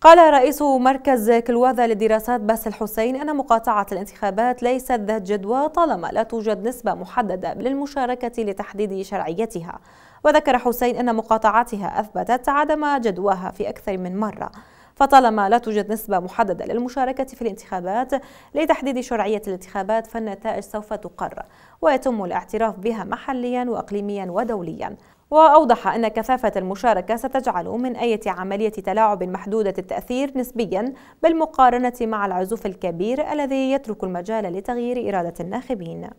قال رئيس مركز كلواذا للدراسات باسل حسين أن مقاطعة الانتخابات ليست ذات جدوى طالما لا توجد نسبة محددة للمشاركة لتحديد شرعيتها وذكر حسين أن مقاطعتها أثبتت عدم جدواها في أكثر من مرة فطالما لا توجد نسبة محددة للمشاركة في الانتخابات لتحديد شرعية الانتخابات فالنتائج سوف تقر ويتم الاعتراف بها محليا وأقليميا ودوليا وأوضح أن كثافة المشاركة ستجعل من أي عملية تلاعب محدودة التأثير نسبيا بالمقارنة مع العزوف الكبير الذي يترك المجال لتغيير إرادة الناخبين